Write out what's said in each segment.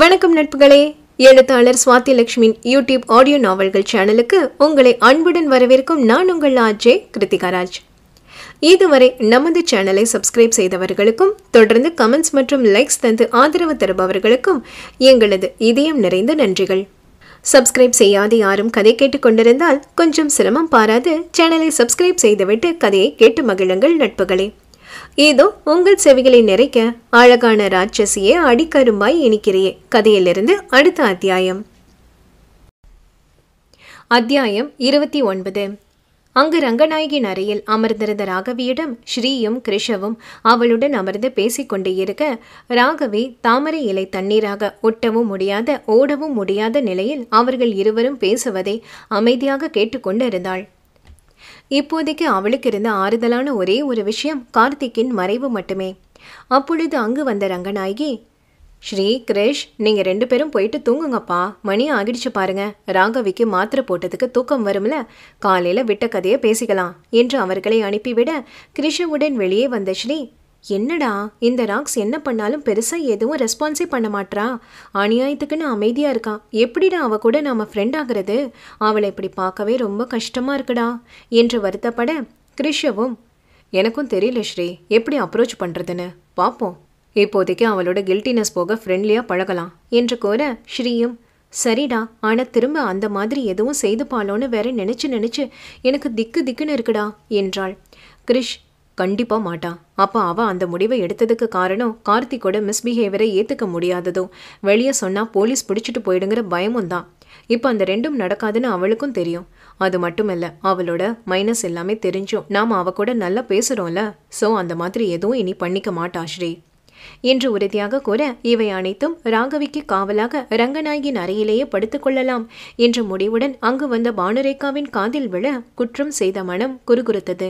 வணக்கம் நட்புகளே எழுத்தாளர் Swathi லட்சுமியின் YouTube audio நாவல்கள் சேனலுக்கு உங்களை அன்புடன் வரவேற்கும் நான் உங்கள் ஆஜே கிருத்திகாராஜ் இதுவரை நமது சேனலை சப்ஸ்கிரைப் செய்தவர்களுக்கும் தொடர்ந்து கமெண்ட்ஸ் மற்றும் லைக்ஸ் தந்து ஆதரவு தருபவர்களுக்கும் எங்களது இதயம் நிறைந்த நன்றிகள் சப்ஸ்கிரைப் செய்யாத யாரும் கதை கேட்டுக்கொண்டிருந்தால் கொஞ்சம் சிரமம் பாராது சேனலை சப்ஸ்கிரைப் செய்துவிட்டு கதையை கேட்டு மகிழுங்கள் நட்புகளே ஏதோ உங்கள் செவிகளை நிறைக்க அழகான ராட்சசியே அடிக்கரும்பாய் இனிக்கிறையே கதையிலிருந்து அடுத்த அத்தியாயம் அத்தியாயம் இருபத்தி ஒன்பது அங்கு ரங்கநாயகின் அறையில் அமர்ந்திருந்த ராகவியிடம் ஸ்ரீயும் கிருஷவும் அவளுடன் அமர்ந்து பேசிக்கொண்டு இருக்க ராகவி தாமரை இலை தண்ணீராக ஒட்டவும் முடியாத ஓடவும் முடியாத நிலையில் அவர்கள் இருவரும் பேசுவதை அமைதியாக கேட்டுக்கொண்டு இருந்தாள் இப்போதைக்கு அவளுக்கு இருந்த ஆறுதலான ஒரே ஒரு விஷயம் கார்த்திக்கின் மறைவு மட்டுமே அப்பொழுது அங்கு வந்த ரங்கநாயகி ஸ்ரீ கிரேஷ் நீங்கள் ரெண்டு பேரும் போயிட்டு தூங்குங்கப்பா மணி ஆகிடுச்சு பாருங்க ராகவிக்கு மாத்திரை போட்டதுக்கு தூக்கம் வரும்ல காலையில் விட்ட கதையை பேசிக்கலாம் என்று அவர்களை அனுப்பிவிட கிருஷவுடன் வெளியே வந்த ஸ்ரீ என்னடா இந்த ராக்ஸ் என்ன பண்ணாலும் பெருசாக எதுவும் ரெஸ்பான்ஸே பண்ண மாட்றா அநியாயத்துக்குன்னு அமைதியாக இருக்கான் எப்படிடா அவ கூட நாம் ஃப்ரெண்ட் ஆகிறது அவளை இப்படி பார்க்கவே ரொம்ப கஷ்டமாக இருக்குடா என்று வருத்தப்பட கிருஷவும் எனக்கும் தெரியல ஸ்ரீ எப்படி அப்ரோச் பண்ணுறதுன்னு பார்ப்போம் இப்போதைக்கு அவளோட கில்ட்டினஸ் போக ஃப்ரெண்ட்லியாக பழகலாம் என்று கூற ஸ்ரீயும் சரிடா ஆனால் திரும்ப அந்த மாதிரி எதுவும் செய்து பாலோன்னு வேற நினச்சி நினச்சி எனக்கு திக்கு திக்குன்னு இருக்குடா என்றாள் கிரிஷ் கண்டிப்பா மாட்டான் அப்போ அவ அந்த முடிவை எடுத்ததுக்கு காரணம் கார்த்திக்கோட மிஸ்பிஹேவியரை ஏத்துக்க முடியாததும் வெளியே சொன்னா போலீஸ் பிடிச்சிட்டு போயிடுங்கிற பயமும் தான் இப்போ அந்த ரெண்டும் நடக்காதுன்னு அவளுக்கும் தெரியும் அது மட்டும் இல்ல அவளோட மைனஸ் எல்லாமே தெரிஞ்சும் நாம அவ கூட நல்லா பேசுகிறோம்ல ஸோ அந்த மாதிரி எதுவும் இனி பண்ணிக்க மாட்டா ஸ்ரீ என்று உறுதியாக கூற இவை அனைத்தும் ராகவிக்கு காவலாக ரங்கநாயகியின் அறையிலேயே படுத்துக்கொள்ளலாம் என்ற முடிவுடன் அங்கு வந்த பானுரேகாவின் காதில் விழ குற்றம் செய்த மனம் குறுகுறுத்தது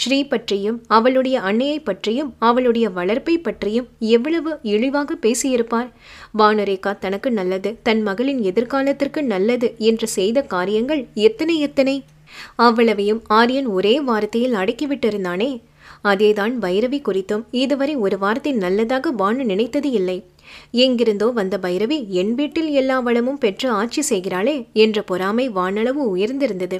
ஸ்ரீ பற்றியும் அவளுடைய அன்னையை பற்றியும் அவளுடைய வளர்ப்பை பற்றியும் எவ்வளவு இழிவாக பேசியிருப்பார் வானரேகா தனக்கு நல்லது தன் மகளின் எதிர்காலத்திற்கு நல்லது என்று செய்த காரியங்கள் எத்தனை எத்தனை அவ்வளவையும் ஆரியன் ஒரே வார்த்தையில் அடக்கிவிட்டிருந்தானே அதேதான் பைரவி குறித்தும் இதுவரை ஒரு வார்த்தை நல்லதாக வானு நினைத்தது இல்லை எங்கிருந்தோ வந்த பைரவி என் வீட்டில் எல்லா வளமும் பெற்று ஆட்சி செய்கிறாளே என்ற பொறாமை வானளவு உயர்ந்திருந்தது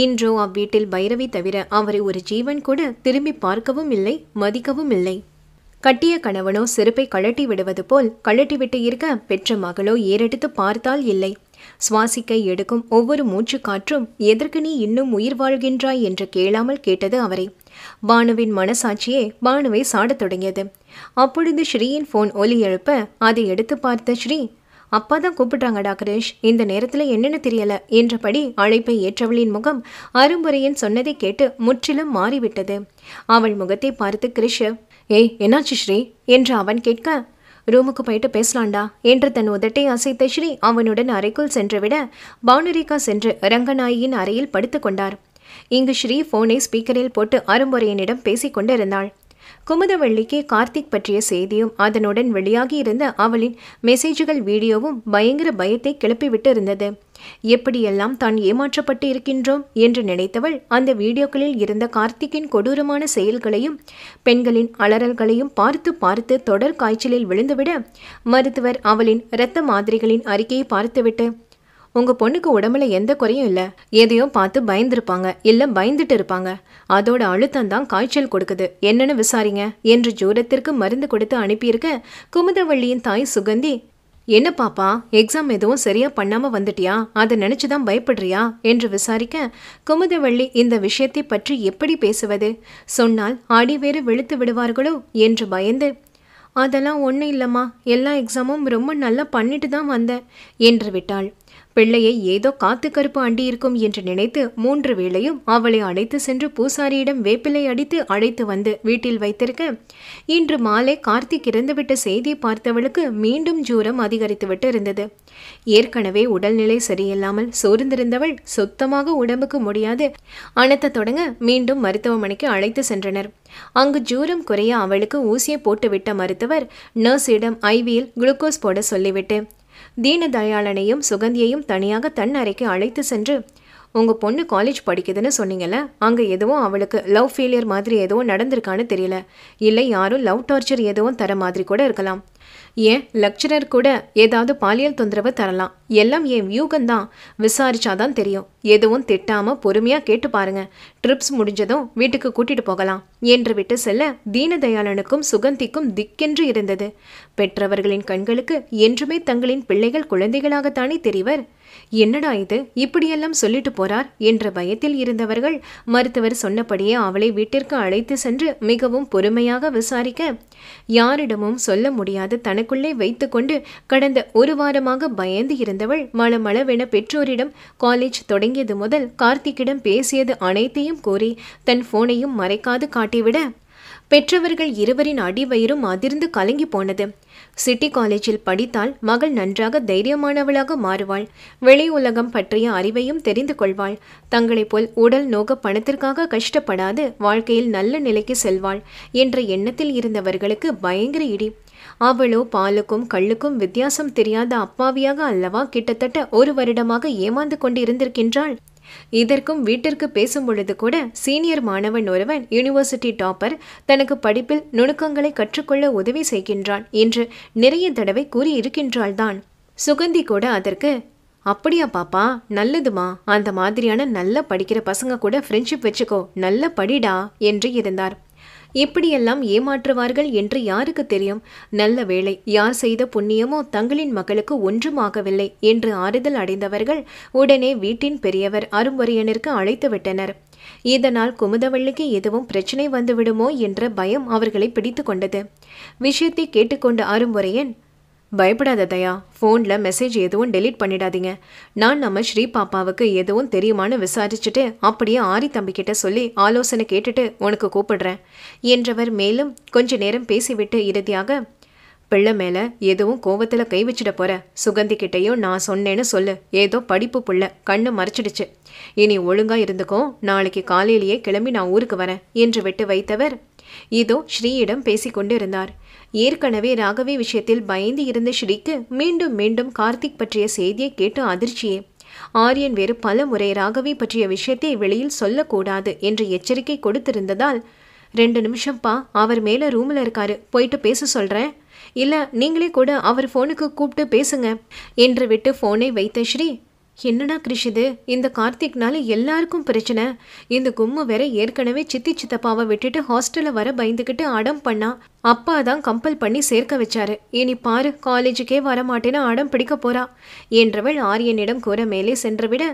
இன்றோ அவ்வீட்டில் பைரவி தவிர அவரை ஒரு ஜீவன் கூட திரும்பி பார்க்கவும் இல்லை மதிக்கவும் இல்லை கட்டிய கணவனோ செருப்பை கழட்டி விடுவது போல் கழட்டிவிட்டு இருக்க பெற்ற மகளோ ஏறெடுத்து பார்த்தால் இல்லை சுவாசிக்க எடுக்கும் ஒவ்வொரு மூச்சு காற்றும் எதற்கு நீ இன்னும் உயிர் வாழ்கின்றாய் என்று கேளாமல் கேட்டது அவரை பானுவின் மனசாட்சியே பானுவை சாடத் தொடங்கியது அப்பொழுது ஸ்ரீயின் போன் ஒலி எழுப்ப அதை எடுத்து பார்த்த ஸ்ரீ அப்பா தான் கூப்பிட்டாங்க டாக்ரேஷ் இந்த நேரத்தில் என்னென்னு தெரியல என்றபடி அழைப்பை ஏற்றவளின் முகம் அரும்புரையன் சொன்னதை கேட்டு முற்றிலும் மாறிவிட்டது அவள் முகத்தை பார்த்து கிரிஷ் ஏய் என்னாச்சு ஸ்ரீ என்று அவன் கேட்க ரூமுக்கு போயிட்டு பேசலாண்டா என்று தன் உதட்டை அசைத்த ஸ்ரீ அவனுடன் அறைக்குள் சென்றுவிட பானுரேகா சென்று ரங்கநாயியின் அறையில் படுத்துக் கொண்டார் இங்கு ஸ்ரீ போனை ஸ்பீக்கரில் போட்டு அரும்புரையனிடம் பேசிக் கொண்டிருந்தாள் குமுதவள்ளிக்கு கார்த்திக் பற்றிய செய்தியும் அதனுடன் வெளியாகியிருந்த அவளின் மெசேஜுகள் வீடியோவும் பயங்கர பயத்தை கிளப்பிவிட்டு இருந்தது எப்படியெல்லாம் தான் ஏமாற்றப்பட்டு இருக்கின்றோம் என்று நினைத்தவள் அந்த வீடியோக்களில் இருந்த கார்த்திக்கின் கொடூரமான செயல்களையும் பெண்களின் அலறல்களையும் பார்த்து பார்த்து தொடர் காய்ச்சலில் விழுந்துவிட மருத்துவர் அவளின் இரத்த மாதிரிகளின் அறிக்கையை பார்த்துவிட்டு உங்கள் பொண்ணுக்கு உடம்புல எந்த குறையும் இல்லை எதையோ பார்த்து பயந்துருப்பாங்க இல்லை பயந்துட்டு இருப்பாங்க அதோட அழுத்தம் தான் காய்ச்சல் கொடுக்குது என்னன்னு விசாரிங்க என்று ஜூரத்திற்கு மருந்து கொடுத்து அனுப்பியிருக்க குமுதவள்ளியின் தாய் சுகந்தி என்ன பாப்பா எக்ஸாம் எதுவும் சரியா பண்ணாம வந்துட்டியா அதை நினைச்சுதான் பயப்படுறியா என்று விசாரிக்க குமுதவள்ளி இந்த விஷயத்தை பற்றி எப்படி பேசுவது சொன்னால் அடிவேறு வேறு வெளுத்து விடுவார்களோ என்று பயந்து அதெல்லாம் ஒன்றும் இல்லைம்மா எல்லா எக்ஸாமும் ரொம்ப நல்லா பண்ணிட்டு தான் வந்தேன் என்று விட்டாள் பிள்ளையை ஏதோ காத்து கருப்பு அண்டியிருக்கும் என்று நினைத்து மூன்று வேளையும் அவளை அழைத்து சென்று பூசாரியிடம் வேப்பிலை அடித்து அழைத்து வந்து வீட்டில் வைத்திருக்க இன்று மாலை கார்த்திக் இறந்துவிட்ட செய்தி பார்த்தவளுக்கு மீண்டும் ஜூரம் அதிகரித்துவிட்டு இருந்தது ஏற்கனவே உடல்நிலை சரியில்லாமல் சோர்ந்திருந்தவள் சுத்தமாக உடம்புக்கு முடியாது அனத்த தொடங்க மீண்டும் மருத்துவமனைக்கு அழைத்து சென்றனர் அங்கு ஜூரம் குறைய அவளுக்கு ஊசியை போட்டுவிட்ட மருத்துவர் நர்ஸிடம் ஐவியில் குளுக்கோஸ் போட சொல்லிவிட்டு தீனதயாளனையும் சுகந்தியையும் தனியாக தன் அறைக்கு அழைத்து சென்று உங்கள் பொண்ணு காலேஜ் படிக்குதுன்னு சொன்னீங்கல்ல அங்கே எதுவும் அவளுக்கு லவ் ஃபெயிலியர் மாதிரி எதுவும் நடந்திருக்கான்னு தெரியல இல்லை யாரும் லவ் டார்ச்சர் எதுவும் தர மாதிரி கூட இருக்கலாம் ஏன் லெக்சரர் கூட ஏதாவது பாலியல் தொந்தரவு தரலாம் எல்லாம் என் வியூகந்தான் விசாரிச்சாதான் தெரியும் எதுவும் திட்டாம பொறுமையா கேட்டு பாருங்க ட்ரிப்ஸ் முடிஞ்சதும் வீட்டுக்கு கூட்டிட்டு போகலாம் என்று விட்டு செல்ல தீனதயாளனுக்கும் சுகந்திக்கும் திக்கென்று இருந்தது பெற்றவர்களின் கண்களுக்கு என்றுமே தங்களின் பிள்ளைகள் குழந்தைகளாகத்தானே தெரிவர் என்னடா இது இப்படியெல்லாம் சொல்லிட்டு போறார் என்ற பயத்தில் இருந்தவர்கள் மருத்துவர் சொன்னபடியே அவளை வீட்டிற்கு அழைத்து சென்று மிகவும் பொறுமையாக விசாரிக்க யாரிடமும் சொல்ல முடியாது தனக்குள்ளே வைத்துக்கொண்டு கடந்த ஒரு வாரமாக பயந்து இருந்தவள் மளமளவென பெற்றோரிடம் காலேஜ் தொடங்கியது முதல் கார்த்திக்கிடம் பேசியது அனைத்தையும் கூறி தன் போனையும் மறைக்காது காட்டிவிட பெற்றவர்கள் இருவரின் அடிவயிரும் அதிர்ந்து கலங்கி போனது சிட்டி காலேஜில் படித்தால் மகள் நன்றாக தைரியமானவளாக மாறுவாள் வெளி உலகம் பற்றிய அறிவையும் தெரிந்து கொள்வாள் தங்களைப் போல் உடல் நோக பணத்திற்காக கஷ்டப்படாது வாழ்க்கையில் நல்ல நிலைக்கு செல்வாள் என்ற எண்ணத்தில் இருந்தவர்களுக்கு பயங்கர இடி அவளோ பாலுக்கும் கள்ளுக்கும் வித்தியாசம் தெரியாத அப்பாவியாக அல்லவா கிட்டத்தட்ட ஒரு வருடமாக ஏமாந்து கொண்டு இருந்திருக்கின்றாள் இதற்கும் வீட்டிற்கு பேசும் பொழுது கூட சீனியர் மாணவன் ஒருவன் யூனிவர்சிட்டி டாப்பர் தனக்கு படிப்பில் நுணுக்கங்களை கற்றுக்கொள்ள உதவி செய்கின்றான் என்று நிறைய தடவை கூறியிருக்கின்றாள்தான் சுகந்தி கூட அதற்கு அப்படியா பாப்பா நல்லதுமா அந்த மாதிரியான நல்ல படிக்கிற பசங்க கூட ஃப்ரெண்ட்ஷிப் வச்சுக்கோ நல்ல படிடா என்று இருந்தார் இப்படியெல்லாம் ஏமாற்றுவார்கள் என்று யாருக்கு தெரியும் நல்ல வேலை யார் செய்த புண்ணியமோ தங்களின் மகளுக்கு ஒன்றும் ஆகவில்லை என்று ஆறுதல் அடைந்தவர்கள் உடனே வீட்டின் பெரியவர் அரும்பொரியனருக்கு அழைத்துவிட்டனர் இதனால் குமுதவள்ளிக்கு எதுவும் பிரச்சனை வந்துவிடுமோ என்ற பயம் அவர்களை பிடித்து கொண்டது விஷயத்தை கேட்டுக்கொண்ட அரும்பொரையன் பயப்படாத தயா ஃபோனில் மெசேஜ் எதுவும் டெலீட் பண்ணிடாதீங்க நான் நம்ம ஸ்ரீ பாப்பாவுக்கு எதுவும் தெரியுமான்னு விசாரிச்சுட்டு அப்படியே ஆரி தம்பிக்கிட்ட சொல்லி ஆலோசனை கேட்டுட்டு உனக்கு கூப்பிடுறேன் என்றவர் மேலும் கொஞ்ச நேரம் பேசிவிட்டு இறுதியாக பிள்ளை மேலே எதுவும் கோவத்தில் கை வச்சிட போகிற சுகந்திக்கிட்டையும் நான் சொன்னேன்னு சொல்லு ஏதோ படிப்பு புள்ள கண்ணு மறைச்சிடுச்சு இனி ஒழுங்காக இருந்துக்கும் நாளைக்கு காலையிலேயே கிளம்பி நான் ஊருக்கு வரேன் என்று விட்டு வைத்தவர் இதோ ஸ்ரீயிடம் பேசிக்கொண்டிருந்தார் ஏற்கனவே ராகவி விஷயத்தில் பயந்து இருந்த ஸ்ரீக்கு மீண்டும் மீண்டும் கார்த்திக் பற்றிய செய்தியை கேட்டு அதிர்ச்சியே ஆரியன் வேறு பல முறை ராகவி பற்றிய விஷயத்தை வெளியில் சொல்லக்கூடாது என்று எச்சரிக்கை கொடுத்திருந்ததால் ரெண்டு நிமிஷம்ப்பா அவர் மேலே ரூமில் இருக்காரு போயிட்டு பேச சொல்கிறேன் இல்லை நீங்களே கூட அவர் ஃபோனுக்கு கூப்பிட்டு பேசுங்க என்று விட்டு ஃபோனை வைத்த ஸ்ரீ என்னடா கிரிஷ் இது இந்த கார்த்திக்னால எல்லாருக்கும் பிரச்சனை இந்த கும்மு வேற ஏற்கனவே சித்தி சித்தப்பாவை விட்டுட்டு ஹாஸ்டலில் வர பயந்துக்கிட்டு அடம் பண்ணா அப்பா தான் கம்பல் பண்ணி சேர்க்க வச்சாரு இனி பாரு காலேஜுக்கே வரமாட்டேன்னு அடம் பிடிக்க போறா என்றவள் ஆரியனிடம் கூற மேலே சென்றுவிட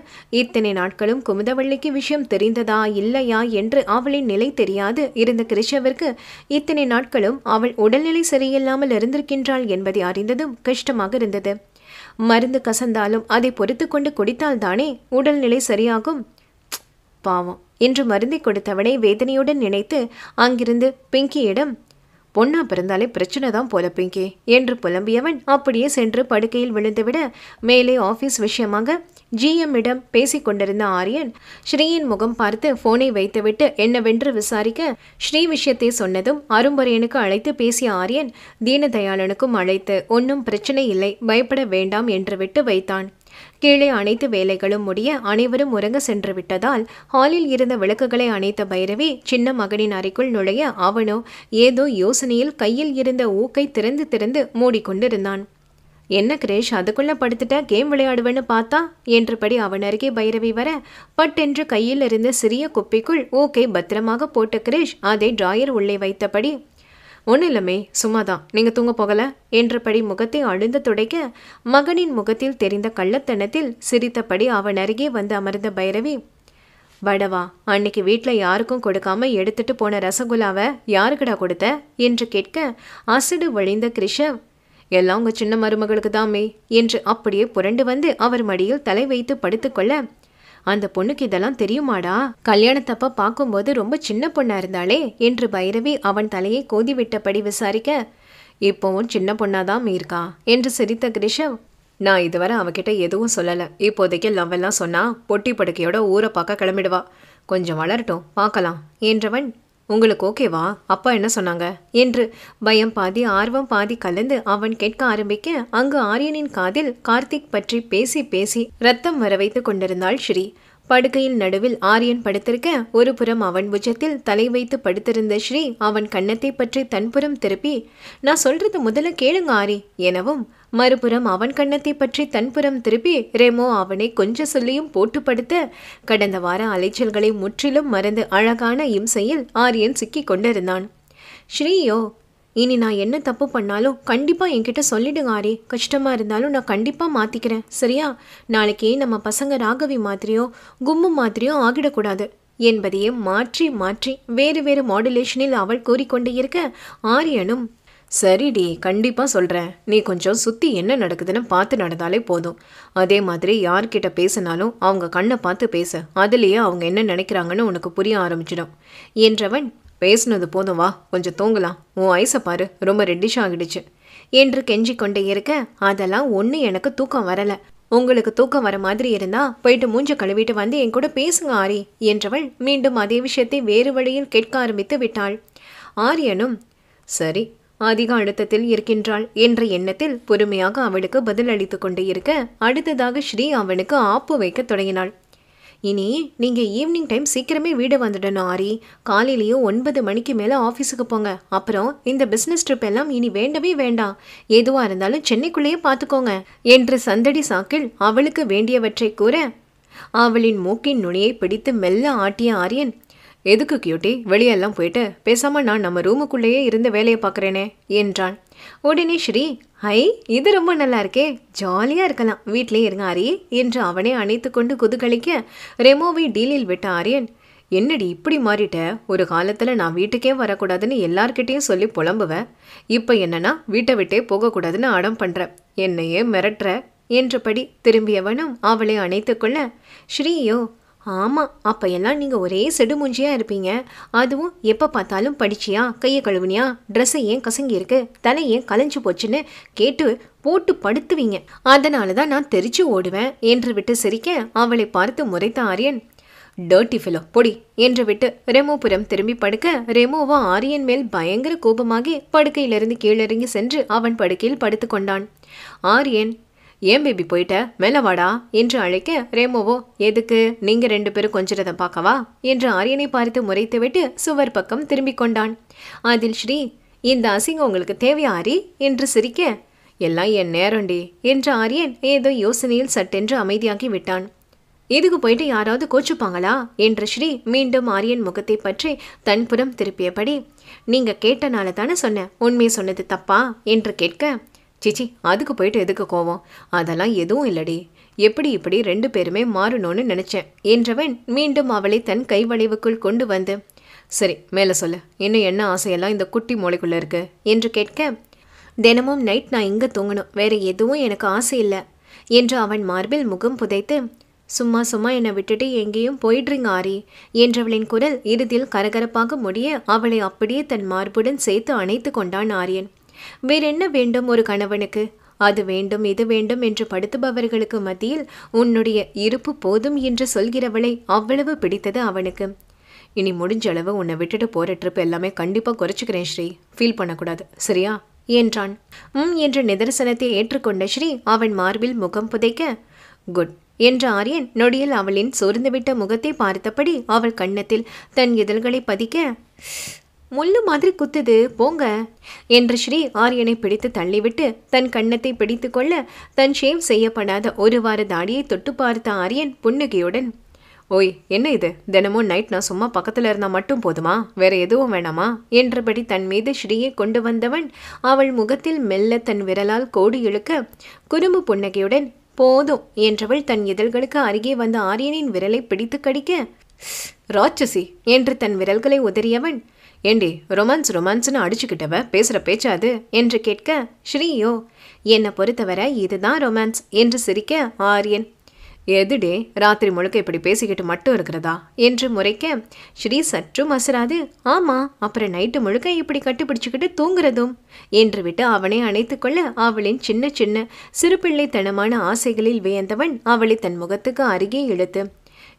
இத்தனை நாட்களும் குமுதவள்ளிக்கு விஷயம் தெரிந்ததா இல்லையா என்று அவளின் நிலை தெரியாது இருந்த கிருஷவிற்கு இத்தனை நாட்களும் அவள் உடல்நிலை சரியில்லாமல் இருந்திருக்கின்றாள் என்பதை அறிந்ததும் கஷ்டமாக இருந்தது மருந்து கசந்தாலும் அதை பொறுத்து கொண்டு குடித்தால்தானே உடல்நிலை சரியாகும் பாவம் என்று மருந்தை கொடுத்தவனை வேதனையுடன் நினைத்து அங்கிருந்து பிங்கியிடம் பொண்ணா பிறந்தாலே பிரச்சனை தான் போல பிங்கி என்று புலம்பியவன் அப்படியே சென்று படுக்கையில் விழுந்துவிட மேலே ஆஃபீஸ் விஷயமாக ஜிஎம்மிடம் பேசிக் கொண்டிருந்த ஆரியன் ஸ்ரீயின் முகம் பார்த்து போனை வைத்துவிட்டு என்னவென்று விசாரிக்க ஸ்ரீ விஷயத்தை சொன்னதும் அரும்பரையனுக்கு அழைத்து பேசிய ஆரியன் தீனதயாளனுக்கும் அழைத்து ஒன்றும் பிரச்சனை இல்லை பயப்பட வேண்டாம் என்று விட்டு வைத்தான் கீழே அனைத்து வேலைகளும் முடிய அனைவரும் உறங்க சென்று விட்டதால் ஹாலில் இருந்த விளக்குகளை அணைத்த பைரவி சின்ன மகனின் அறைக்குள் நுழைய அவனோ ஏதோ யோசனையில் கையில் இருந்த ஊக்கை திறந்து திறந்து மூடிக்கொண்டிருந்தான் என்ன கிரேஷ் அதுக்குள்ளே படுத்துட்ட கேம் விளையாடுவேன்னு பார்த்தா என்றபடி அவன் அருகே பைரவி வர பட்டென்று கையில் இருந்த சிறிய குப்பிக்குள் ஓகே பத்திரமாக போட்ட கிரேஷ் அதை டிராயர் உள்ளே வைத்தபடி ஒன்றும் இல்லமே சும்மாதான் நீங்கள் தூங்க போகல என்றபடி முகத்தை அழுந்த துடைக்க மகனின் முகத்தில் தெரிந்த கள்ளத்தனத்தில் சிரித்தபடி அவன் அருகே வந்து அமர்ந்த பைரவி வடவா அன்னைக்கு வீட்டில் யாருக்கும் கொடுக்காம எடுத்துட்டு போன ரசகுலாவை யாருக்கடா கொடுத்த என்று கேட்க அசடு வழிந்த கிருஷவ் எல்லாம் உங்கள் சின்ன மருமகளுக்கு தாமே என்று அப்படியே புரண்டு வந்து அவர் மடியில் தலை வைத்து படுத்துக்கொள்ள அந்த பொண்ணுக்கு இதெல்லாம் தெரியுமாடா கல்யாணத்தப்ப பார்க்கும்போது ரொம்ப சின்ன பொண்ணா இருந்தாளே என்று பைரவி அவன் தலையை கோதி விட்டபடி விசாரிக்க இப்போவும் சின்ன பொண்ணாதான் இருக்கா என்று சிரித்த கிரிஷவ் நான் இதுவரை அவகிட்ட எதுவும் சொல்லலை இப்போதைக்கு லவ் எல்லாம் சொன்னா பொட்டி படுக்கையோட ஊரை பார்க்க கிளம்பிடுவா கொஞ்சம் வளரட்டும் பார்க்கலாம் என்றவன் உங்களுக்கு ஓகேவா அப்பா என்ன சொன்னாங்க என்று பயம் பாதி ஆர்வம் பாதி கலந்து அவன் கேட்க ஆரம்பிக்க அங்கு ஆரியனின் காதில் கார்த்திக் பற்றி பேசி பேசி ரத்தம் வர வைத்துக் கொண்டிருந்தாள் ஸ்ரீ படுக்கையில் நடுவில் ஆரியன் படுத்திருக்க ஒரு புறம் அவன் புஜத்தில் தலை வைத்து படுத்திருந்த ஸ்ரீ அவன் கன்னத்தை பற்றி தன்புறம் திருப்பி நான் சொல்றது முதல்ல கேளுங்க ஆரி எனவும் மறுபுறம் அவன் கன்னத்தை பற்றி தன்புறம் திருப்பி ரெமோ அவனை கொஞ்ச சொல்லியும் போட்டு படுத்த கடந்த வார அலைச்சல்களை முற்றிலும் மறந்து அழகான இம்சையில் ஆரியன் சிக்கி கொண்டிருந்தான் ஸ்ரீயோ இனி நான் என்ன தப்பு பண்ணாலும் கண்டிப்பாக என்கிட்ட சொல்லிடுங்க ஆரி கஷ்டமாக இருந்தாலும் நான் கண்டிப்பாக மாற்றிக்கிறேன் சரியா நாளைக்கு நம்ம பசங்க ராகவி மாதிரியோ கும்மு மாதிரியோ ஆகிடக்கூடாது என்பதையே மாற்றி மாற்றி வேறு வேறு மாடுலேஷனில் அவள் கூறிக்கொண்டே இருக்க ஆரியனும் சரிடி கண்டிப்பாக சொல்கிறேன் நீ கொஞ்சம் சுற்றி என்ன நடக்குதுன்னு பார்த்து நடந்தாலே போதும் அதே மாதிரி யார்கிட்ட பேசினாலும் அவங்க கண்ணை பார்த்து பேச அதுலேயே அவங்க என்ன நினைக்கிறாங்கன்னு உனக்கு புரிய ஆரம்பிச்சிடும் என்றவன் பேசுனது போதும் வா கொஞ்சம் தூங்கலாம் உன் ஐஸை பாரு ரொம்ப ரெட்டிஷ் ஆகிடுச்சு என்று கெஞ்சி கொண்டே இருக்க அதெல்லாம் ஒன்று எனக்கு தூக்கம் வரலை உங்களுக்கு தூக்கம் வர மாதிரி இருந்தா போயிட்டு மூஞ்ச கழுவிட்டு வந்து என் கூட பேசுங்க ஆரி என்றவள் மீண்டும் அதே விஷயத்தை வேறு வழியில் கேட்க ஆரம்பித்து விட்டாள் ஆரியனும் சரி அதிக அழுத்தத்தில் இருக்கின்றாள் என்ற எண்ணத்தில் பொறுமையாக அவளுக்கு பதிலளித்து கொண்டே இருக்க அடுத்ததாக ஸ்ரீ அவனுக்கு ஆப்பு வைக்க தொடங்கினாள் இனி நீங்கள் ஈவினிங் டைம் சீக்கிரமே வீடு வந்துடணும் ஆரி காலையிலேயும் ஒன்பது மணிக்கு மேலே ஆஃபீஸுக்கு போங்க அப்புறம் இந்த பிஸ்னஸ் ட்ரிப் எல்லாம் இனி வேண்டவே வேண்டாம் எதுவாக இருந்தாலும் சென்னைக்குள்ளேயே பார்த்துக்கோங்க என்று சந்தடி சாக்கில் அவளுக்கு வேண்டியவற்றை கூற அவளின் மூக்கின் நுனியை பிடித்து மெல்ல ஆட்டிய ஆரியன் எதுக்கு கியூட்டி வெளியெல்லாம் போயிட்டு பேசாமல் நான் நம்ம ரூமுக்குள்ளேயே இருந்து வேலையை பார்க்குறேனே என்றான் உடனே ஸ்ரீ ஐ இது ரொம்ப நல்லா இருக்கே ஜாலியாக இருக்கலாம் வீட்டிலே இருங்க ஆரியே என்று அவனே அணைத்து கொண்டு குதுகலிக்க ரெமோவை டீலில் விட்ட ஆரியன் என்னடி இப்படி மாறிட்ட ஒரு காலத்தில் நான் வீட்டுக்கே வரக்கூடாதுன்னு எல்லார்கிட்டேயும் சொல்லி புலம்புவேன் இப்போ என்னன்னா வீட்டை விட்டே போகக்கூடாதுன்னு அடம் பண்ணுறேன் என்னையே மிரட்டுற என்றபடி திரும்பியவனும் அவளை அணைத்து கொள்ள ஸ்ரீயோ ஆமாம் அப்போ எல்லாம் நீங்கள் ஒரே செடுமுஞ்சியாக இருப்பீங்க அதுவும் எப்போ பார்த்தாலும் படிச்சியா கையை கழுவுனியா ட்ரெஸ்ஸை ஏன் கசங்கி இருக்கு தலை ஏன் கலைஞ்சு போச்சுன்னு கேட்டு போட்டு படுத்துவீங்க அதனால தான் நான் தெரிச்சு ஓடுவேன் என்று விட்டு சிரிக்க அவளை பார்த்து முறைத்த ஆரியன் டர்ட்டி ஃபிலோ பொடி என்று விட்டு ரெமோபுரம் திரும்பி படுக்க ரெமோவா ஆரியன் மேல் பயங்கர கோபமாகி படுக்கையிலிருந்து கீழிறங்கி சென்று அவன் படுக்கையில் படுத்து கொண்டான் ஆரியன் ஏன் பேபி போயிட்ட மேலே வாடா என்று அழைக்க ரேமோவோ எதுக்கு நீங்க ரெண்டு பேரும் கொஞ்சிறத பார்க்கவா என்று ஆரியனை பார்த்து முறைத்துவிட்டு சுவர் பக்கம் திரும்பிக் கொண்டான் அதில் ஸ்ரீ இந்த அசிங்கம் உங்களுக்கு தேவையா ஆரி என்று சிரிக்க எல்லாம் என் நேரண்டி என்று ஆரியன் ஏதோ யோசனையில் சட்டென்று அமைதியாகி விட்டான் இதுக்கு போயிட்டு யாராவது கோச்சுப்பாங்களா என்று ஸ்ரீ மீண்டும் ஆரியன் முகத்தை பற்றி தன்புறம் திருப்பியபடி நீங்க கேட்டனால தானே சொன்ன உண்மையை சொன்னது தப்பா என்று கேட்க சிச்சி அதுக்கு போயிட்டு எதுக்கு கோவம் அதெல்லாம் எதுவும் இல்லடி எப்படி இப்படி ரெண்டு பேருமே மாறணும்னு நினச்சேன் என்றவன் மீண்டும் அவளை தன் கைவளைவுக்குள் கொண்டு வந்து சரி மேலே சொல்லு இன்னும் என்ன ஆசையெல்லாம் இந்த குட்டி மூளைக்குள்ளே இருக்கு என்று கேட்க தினமும் நைட் நான் இங்கே தூங்கணும் வேறு எதுவும் எனக்கு ஆசை இல்லை என்று அவன் மார்பில் முகம் புதைத்து சும்மா சும்மா என்னை விட்டுட்டு எங்கேயும் போயிடுறீங்க ஆரி என்றவளின் குரல் இறுதியில் கரகரப்பாக முடிய அவளை அப்படியே தன் மார்புடன் சேர்த்து அணைத்து கொண்டான் ஆரியன் வேறென்ன வேண்டும் ஒரு கணவனுக்கு அது வேண்டும் இது வேண்டும் என்று படுத்துபவர்களுக்கு மத்தியில் உன்னுடைய இருப்பு போதும் என்று சொல்கிறவளை அவ்வளவு பிடித்தது அவனுக்கு இனி முடிஞ்ச அளவு உன்னை விட்டுட்டு போற ட்ரிப் எல்லாமே கண்டிப்பாக குறைச்சிக்கிறேன் ஸ்ரீ ஃபீல் பண்ணக்கூடாது சரியா என்றான் உம் என்ற நிதர்சனத்தை ஏற்றுக்கொண்ட ஸ்ரீ அவன் மார்பில் முகம் புதைக்க குட் என்ற ஆரியன் நொடியில் அவளின் சோர்ந்துவிட்ட முகத்தை பார்த்தபடி அவள் கன்னத்தில் தன் இதழ்களை பதிக்க முள்ளு மாதிரி குத்துது போங்க என்று ஸ்ரீ ஆரியனை பிடித்து தள்ளிவிட்டு தன் கண்ணத்தை பிடித்து கொள்ள தன் ஷேவ் செய்யப்படாத ஒரு வார தாடியை தொட்டு பார்த்த ஆரியன் புன்னகையுடன் ஓய் என்ன இது தினமும் நைட் நான் சும்மா பக்கத்தில் இருந்தால் மட்டும் போதுமா வேற எதுவும் வேணாமா என்றபடி தன் மீது ஸ்ரீயை கொண்டு வந்தவன் அவள் முகத்தில் மெல்ல தன் விரலால் கோடி இழுக்க குறும்பு புன்னகையுடன் போதும் என்றவள் தன் இதழ்களுக்கு அருகே வந்த ஆரியனின் விரலை பிடித்து கடிக்க ராட்சசி என்று தன் விரல்களை உதறியவன் ஏண்டி ரொமான்ஸ் ரொமான்ஸ்னு அடிச்சுக்கிட்டவ பேசுகிற பேச்சாது என்று கேட்க ஸ்ரீயோ என்னை பொறுத்தவரை இதுதான் ரொமான்ஸ் என்று சிரிக்க ஆரியன் எதுடே ராத்திரி முழுக்க இப்படி பேசிக்கிட்டு மட்டும் இருக்கிறதா என்று முறைக்க ஸ்ரீ சற்றும் அசராது ஆமாம் அப்புறம் நைட்டு முழுக்க இப்படி கட்டுப்பிடிச்சிக்கிட்டு தூங்குறதும் என்று விட்டு அவனை அணைத்துக்கொள்ள அவளின் சின்ன சின்ன சிறுபிள்ளைத்தனமான ஆசைகளில் வியந்தவன் அவளை தன் முகத்துக்கு அருகே இழுத்து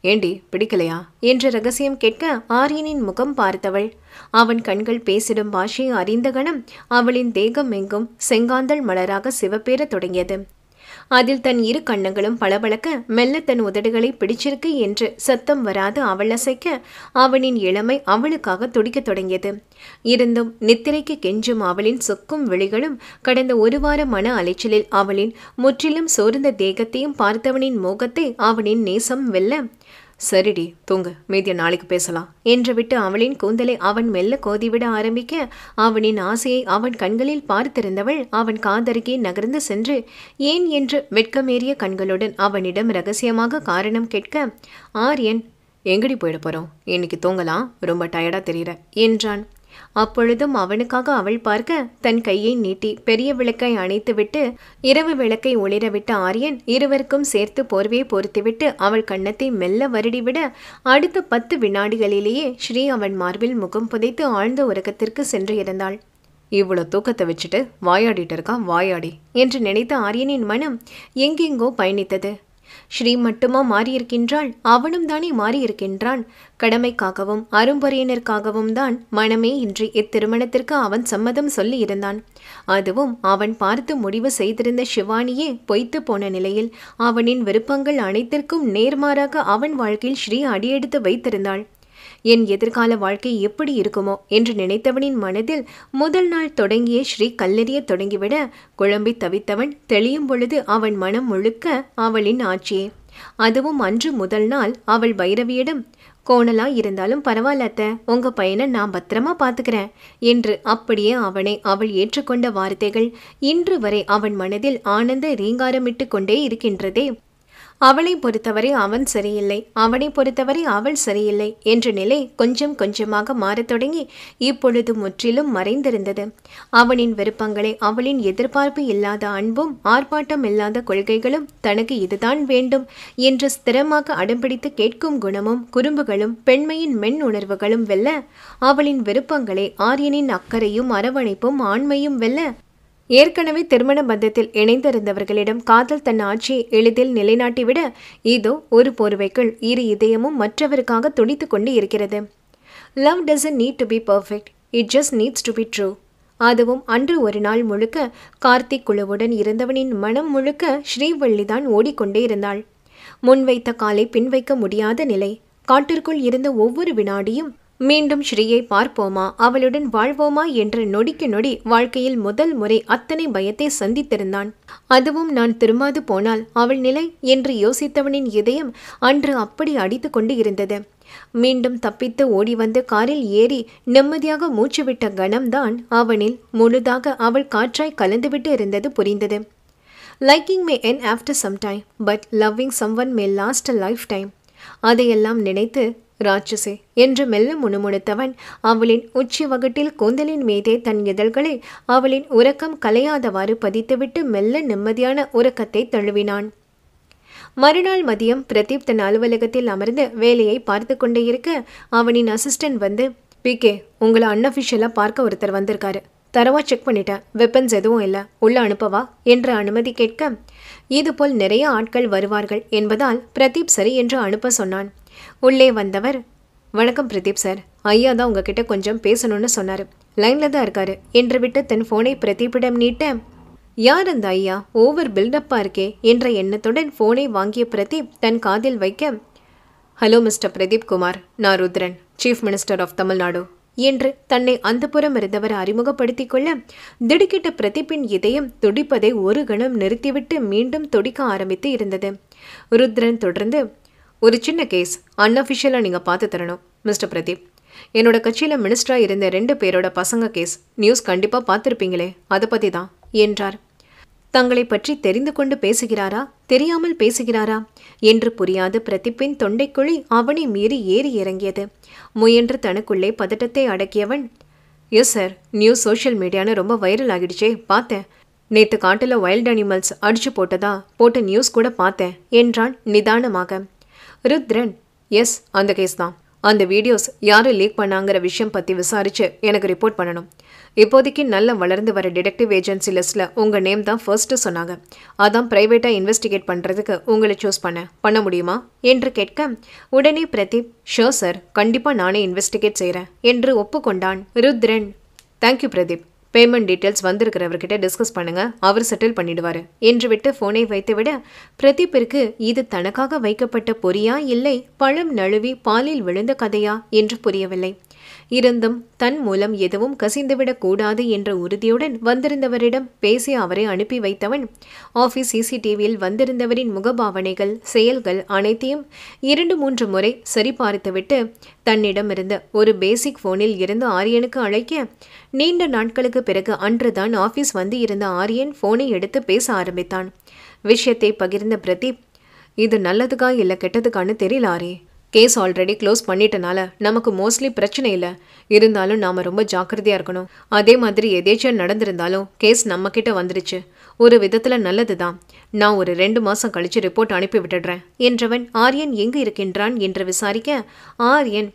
ஏண்டி பிடிக்கலையா என்ற ரகசியம் கேட்க ஆரியனின் முகம் பார்த்தவள் அவன் கண்கள் பேசிடும் பாஷையை அறிந்த கணம் அவளின் தேகம் எங்கும் செங்காந்தல் மலராக சிவப்பேற தொடங்கியது அதில் தன் இரு கண்ணங்களும் பளபளக்க மெல்ல தன் உதடுகளை பிடிச்சிருக்கு என்று சத்தம் வராது அவள் அசைக்க அவனின் இளமை அவளுக்காக துடிக்கத் தொடங்கியது இருந்தும் நித்திரைக்கு கெஞ்சும் அவளின் சொக்கும் விழிகளும் கடந்த ஒரு வார மன அலைச்சலில் அவளின் முற்றிலும் சோர்ந்த தேகத்தையும் பார்த்தவனின் மோகத்தை அவனின் நேசம் வெல்ல சரிடி தூங்க மீதிய நாளைக்கு பேசலாம் என்று விட்டு அவளின் கூந்தலை அவன் மெல்ல கோதிவிட ஆரம்பிக்க அவனின் ஆசையை அவன் கண்களில் பார்த்திருந்தவள் அவன் காதருகே நகர்ந்து சென்று ஏன் என்று வெட்கமேறிய கண்களுடன் அவனிடம் ரகசியமாக காரணம் கேட்க ஆரியன் எங்கடி போயிட போகிறோம் இன்னைக்கு தூங்கலாம் ரொம்ப டயர்டாக தெரியற என்றான் அப்பொழுதும் அவனுக்காக அவள் பார்க்க தன் கையை நீட்டி பெரிய விளக்கை அணைத்துவிட்டு இரவு விளக்கை ஒளிரவிட்ட ஆரியன் இருவருக்கும் சேர்த்து போர்வையை பொருத்திவிட்டு அவள் கன்னத்தை மெல்ல வருடிவிட அடுத்த பத்து வினாடிகளிலேயே ஸ்ரீ அவன் மார்பில் முகம் புதைத்து ஆழ்ந்த உறக்கத்திற்கு சென்று இருந்தாள் இவ்வளவு தூக்கத்தை வச்சுட்டு வாயாடிட்டு இருக்கா வாயாடி என்று நினைத்த ஆரியனின் மனம் எங்கெங்கோ பயணித்தது ஸ்ரீ மட்டுமா மாறியிருக்கின்றாள் அவனும் தானே மாறியிருக்கின்றான் கடமைக்காகவும் அரும்பறையினருக்காகவும் தான் மனமே இன்று இத்திருமணத்திற்கு அவன் சம்மதம் சொல்லியிருந்தான் அதுவும் அவன் பார்த்து முடிவு செய்திருந்த சிவானியே பொய்த்து போன நிலையில் அவனின் விருப்பங்கள் அனைத்திற்கும் நேர்மாறாக அவன் வாழ்க்கையில் ஸ்ரீ அடியெடுத்து வைத்திருந்தாள் என் எதிர்கால வாழ்க்கை எப்படி இருக்குமோ என்று நினைத்தவனின் மனதில் முதல் நாள் தொடங்கிய ஸ்ரீ கல்லறிய தொடங்கிவிட குழம்பி தவித்தவன் தெளியும் பொழுது அவன் மனம் முழுக்க அவளின் ஆட்சியே அதுவும் அன்று முதல் நாள் அவள் பைரவியிடம் கோணலா இருந்தாலும் பரவாயில்ல உங்க பையனை நான் பத்திரமா பாத்துக்கிறேன் என்று அப்படியே அவனை அவள் ஏற்றுக்கொண்ட வார்த்தைகள் இன்று வரை அவன் மனதில் ஆனந்த ரீங்காரமிட்டு கொண்டே இருக்கின்றதே அவளை பொறுத்தவரை அவன் சரியில்லை அவனை பொறுத்தவரை அவள் சரியில்லை என்ற நிலை கொஞ்சம் கொஞ்சமாக மாறத் தொடங்கி இப்பொழுது முற்றிலும் மறைந்திருந்தது அவனின் விருப்பங்களை அவளின் எதிர்பார்ப்பு இல்லாத அன்பும் ஆர்ப்பாட்டம் இல்லாத கொள்கைகளும் தனக்கு இதுதான் வேண்டும் என்று ஸ்திரமாக அடம்பிடித்து கேட்கும் குணமும் குறும்புகளும் பெண்மையின் மென் உணர்வுகளும் வெல்ல அவளின் விருப்பங்களை ஆரியனின் அக்கறையும் அரவணைப்பும் ஆண்மையும் வெல்ல ஏற்கனவே திருமண பந்தத்தில் இணைந்திருந்தவர்களிடம் காதல் தன் ஆட்சியை எளிதில் நிலைநாட்டிவிட இதோ ஒரு போர்வைக்குள் இரு இதயமும் மற்றவருக்காக துடித்து கொண்டு இருக்கிறது love doesn't need to be perfect it just needs to be true அதுவும் அன்று ஒரு நாள் முழுக்க கார்த்திக் குழுவுடன் இருந்தவனின் மனம் முழுக்க ஸ்ரீவள்ளி தான் ஓடிக்கொண்டே இருந்தாள் முன்வைத்த காலை பின்வைக்க முடியாத நிலை காட்டிற்குள் இருந்த ஒவ்வொரு வினாடியும் மீண்டும் ஸ்ரீயை பார்ப்போமா அவளுடன் வாழ்வோமா என்ற நொடிக்கு நொடி வாழ்க்கையில் முதல் முறை அத்தனை பயத்தை சந்தித்திருந்தான் அதுவும் நான் திரும்பாது போனால் அவள் நிலை என்று யோசித்தவனின் இதயம் அன்று அப்படி அடித்து கொண்டு இருந்தது மீண்டும் தப்பித்து ஓடி வந்து காரில் ஏறி நிம்மதியாக மூச்சுவிட்ட கணம்தான் அவனில் முழுதாக அவள் காற்றாய் கலந்துவிட்டு இருந்தது புரிந்தது liking may end after some time but loving someone may last a lifetime அதையெல்லாம் நினைத்து ராட்சசே என்று மெல்ல முணுமுணுத்தவன் அவளின் உச்சி வகுட்டில் கூந்தலின் மீதே தன் இதழ்களை அவளின் உறக்கம் கலையாதவாறு பதித்துவிட்டு மெல்ல நிம்மதியான உறக்கத்தை தழுவினான் மறுநாள் மதியம் பிரதீப் தன் அலுவலகத்தில் அமர்ந்து வேலையை பார்த்து கொண்டே இருக்க அவனின் அசிஸ்டன்ட் வந்து பிகே உங்களை அன்அஃபிஷியலாக பார்க்க ஒருத்தர் வந்திருக்காரு தரவா செக் பண்ணிட்டேன் வெப்பன்ஸ் எதுவும் இல்லை உள்ள அனுப்பவா என்று அனுமதி கேட்க இதுபோல் நிறைய ஆட்கள் வருவார்கள் என்பதால் பிரதீப் சரி என்று அனுப்ப சொன்னான் உள்ளே வந்தவர் வணக்கம் பிரதீப் சார் ஐயா தான் உங்ககிட்ட கொஞ்சம் பேசணும்னு சொன்னார் லைனில் தான் இருக்காரு என்று விட்டு தன் ஃபோனை பிரதீப்பிடம் நீட்ட யார் அந்த ஐயா ஓவர் பில்டப்பாக இருக்கே என்ற எண்ணத்துடன் ஃபோனை வாங்கிய பிரதீப் தன் காதில் வைக்க ஹலோ மிஸ்டர் பிரதீப் குமார் நான் Rudran chief minister of Tamil Nadu என்று தன்னை அந்தப்புறம் இருந்தவர் அறிமுகப்படுத்திக் கொள்ள திடுக்கிட்ட பிரதீப்பின் இதயம் துடிப்பதை ஒரு கணம் நிறுத்திவிட்டு மீண்டும் துடிக்க ஆரம்பித்து இருந்தது ருத்ரன் தொடர்ந்து ஒரு சின்ன கேஸ் அன்அஃபிஷியலாக நீங்கள் பார்த்து தரணும் மிஸ்டர் பிரதீப் என்னோட கட்சியில் மினிஸ்டராக இருந்த ரெண்டு பேரோட பசங்க கேஸ் நியூஸ் கண்டிப்பாக பார்த்துருப்பீங்களே அதை பற்றி தான் என்றார் தங்களை பற்றி தெரிந்து கொண்டு பேசுகிறாரா தெரியாமல் பேசுகிறாரா என்று புரியாத பிரதிப்பின் தொண்டைக்குழி அவனை மீறி ஏறி இறங்கியது முயன்று தனக்குள்ளே பதட்டத்தை அடக்கியவன் எஸ் சார் நியூஸ் சோஷியல் மீடியான்னு ரொம்ப வைரல் ஆகிடுச்சே பார்த்தேன் நேற்று காட்டில் வைல்ட் அனிமல்ஸ் அடிச்சு போட்டதா போட்ட நியூஸ் கூட பார்த்தேன் என்றான் நிதானமாக ருத்ரன் எஸ் அந்த கேஸ் தான் அந்த வீடியோஸ் யாரும் லீக் பண்ணாங்கிற விஷயம் பற்றி விசாரித்து எனக்கு ரிப்போர்ட் பண்ணணும் இப்போதைக்கு நல்ல வளர்ந்து வர டிடெக்டிவ் ஏஜென்சி லிஸ்ட்டில் உங்கள் நேம் தான் ஃபர்ஸ்ட்டு சொன்னாங்க அதான் ப்ரைவேட்டாக இன்வெஸ்டிகேட் பண்ணுறதுக்கு உங்களை சூஸ் பண்ண பண்ண முடியுமா என்று கேட்க உடனே பிரதீப் ஷோ சார் கண்டிப்பாக நானே இன்வெஸ்டிகேட் செய்கிறேன் என்று ஒப்புக்கொண்டான் Rudran thank you Pradeep payment details வந்திருக்கிறவர்கிட்ட டிஸ்கஸ் பண்ணுங்க அவர் செட்டில் பண்ணிடுவார் என்று விட்டு ஃபோனை வைத்துவிட பிரதீப்பிற்கு இது தனக்காக வைக்கப்பட்ட பொறியா இல்லை பழம் நழுவி பாலில் விழுந்த கதையா என்று புரியவில்லை இருந்தும் தன் மூலம் எதுவும் கசிந்துவிடக் கூடாது என்ற உறுதியுடன் வந்திருந்தவரிடம் பேசி அவரை அனுப்பி வைத்தவன் ஆஃபீஸ் சிசிடிவியில் வந்திருந்தவரின் முகபாவனைகள் செயல்கள் அனைத்தையும் இரண்டு மூன்று முறை சரிபார்த்துவிட்டு தன்னிடமிருந்து ஒரு பேசிக் ஃபோனில் இருந்து ஆரியனுக்கு அழைக்க நீண்ட நாட்களுக்கு பிறகு அன்றுதான் ஆஃபீஸ் வந்து இருந்த ஆரியன் ஃபோனை எடுத்து பேச ஆரம்பித்தான் விஷயத்தை பகிர்ந்த பிரதீப் இது நல்லதுக்கா இல்லை தெரியல தெரியலாரே கேஸ் ஆல்ரெடி க்ளோஸ் பண்ணிட்டனால நமக்கு மோஸ்ட்லி பிரச்சனை இல்லை இருந்தாலும் நாம் ரொம்ப ஜாக்கிரதையாக இருக்கணும் அதே மாதிரி எதேச்சும் நடந்திருந்தாலும் கேஸ் நம்மக்கிட்ட வந்துருச்சு ஒரு விதத்தில் நல்லது தான் நான் ஒரு ரெண்டு மாதம் கழித்து ரிப்போர்ட் அனுப்பி விட்டுடுறேன் என்றவன் ஆரியன் எங்கே இருக்கின்றான் என்று விசாரிக்க ஆரியன்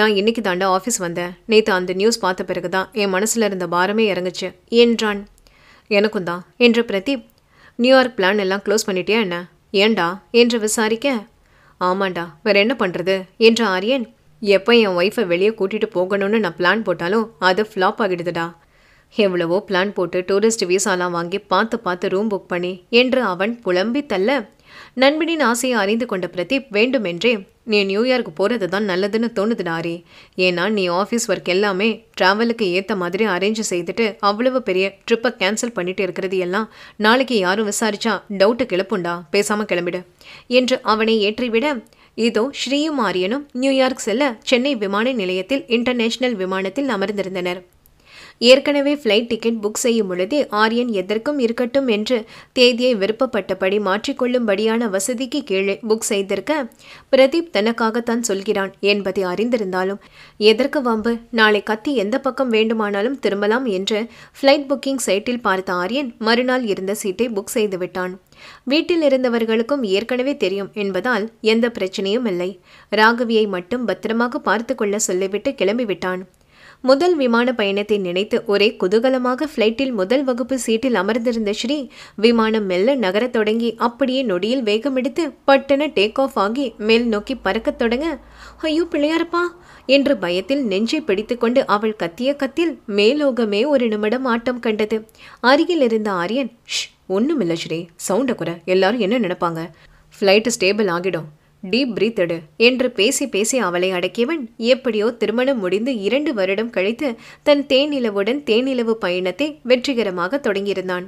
நான் இன்னைக்கு தாண்டா ஆஃபீஸ் வந்தேன் நேற்று அந்த நியூஸ் பார்த்த பிறகு தான் என் மனசில் இருந்த பாரமே இறங்குச்சு என்றான் எனக்கும் தான் என்று பிரதீப் நியூயார்க் பிளான் எல்லாம் க்ளோஸ் பண்ணிட்டியா என்ன ஏண்டா என்று விசாரிக்க ஆமாண்டா வேற என்ன பண்ணுறது என்று ஆரியன் எப்போ என் ஒய்ஃபை வெளியே கூட்டிகிட்டு போகணும்னு நான் பிளான் போட்டாலும் அது ஃப்ளாப் ஆகிடுதுடா எவ்வளவோ பிளான் போட்டு டூரிஸ்ட் வீசாலாம் வாங்கி பார்த்து பார்த்து ரூம் புக் பண்ணி என்று அவன் புலம்பி தள்ள நண்பனின் ஆசையை அறிந்து கொண்ட பிரதீப் வேண்டுமென்றே நீ நியூயார்க் போகிறது தான் நல்லதுன்னு தோணுது நாரி ஏன்னா நீ ஆஃபீஸ் ஒர்க் எல்லாமே ட்ராவலுக்கு ஏற்ற மாதிரி அரேஞ்ச் செய்துட்டு அவ்வளவு பெரிய ட்ரிப்பை கேன்சல் பண்ணிட்டு இருக்கிறது எல்லாம் நாளைக்கு யாரும் விசாரிச்சா டவுட்டு கிளப்புண்டா பேசாமல் கிளம்பிடு என்று அவனை ஏற்றிவிட இதோ ஸ்ரீயும் ஆரியனும் நியூயார்க் செல்ல சென்னை விமான நிலையத்தில் இன்டர்நேஷனல் விமானத்தில் அமர்ந்திருந்தனர் ஏற்கனவே ஃப்ளைட் டிக்கெட் புக் செய்யும் பொழுதே ஆரியன் எதற்கும் இருக்கட்டும் என்று தேதியை விருப்பப்பட்டபடி மாற்றிக்கொள்ளும்படியான வசதிக்கு கீழே புக் செய்திருக்க பிரதீப் தனக்காகத்தான் சொல்கிறான் என்பதை அறிந்திருந்தாலும் எதற்கு வம்பு நாளை கத்தி எந்த பக்கம் வேண்டுமானாலும் திரும்பலாம் என்று ஃப்ளைட் புக்கிங் சைட்டில் பார்த்த ஆரியன் மறுநாள் இருந்த சீட்டை புக் செய்துவிட்டான் வீட்டில் இருந்தவர்களுக்கும் ஏற்கனவே தெரியும் என்பதால் எந்த பிரச்சனையும் இல்லை ராகவியை மட்டும் பத்திரமாக பார்த்துக்கொள்ள சொல்லிவிட்டு கிளம்பிவிட்டான் முதல் விமான பயணத்தை நினைத்து ஒரே குதூகலமாக ஃப்ளைட்டில் முதல் வகுப்பு சீட்டில் அமர்ந்திருந்த ஸ்ரீ விமானம் மெல்ல நகரத் தொடங்கி அப்படியே நொடியில் வேகமெடுத்து பட்டன டேக் ஆஃப் ஆகி மேல் நோக்கி பறக்கத் தொடங்க ஐயோ பிள்ளையாரப்பா என்று பயத்தில் நெஞ்சை பிடித்துக்கொண்டு அவள் கத்திய கத்தில் மேலோகமே ஒரு நிமிடம் ஆட்டம் கண்டது அருகில் இருந்த ஆரியன் ஷ் ஒன்றுமில்ல ஸ்ரீ சவுண்டை குறை எல்லாரும் என்ன நினைப்பாங்க ஃப்ளைட்டு ஸ்டேபிள் ஆகிடும் டீப் பிரீத் எடு என்று பேசி பேசி அவளை அடக்கியவன் எப்படியோ திருமணம் முடிந்து இரண்டு வருடம் கழித்து தன் தேனிலவுடன் தேனிலவு பயணத்தை வெற்றிகரமாக தொடங்கியிருந்தான்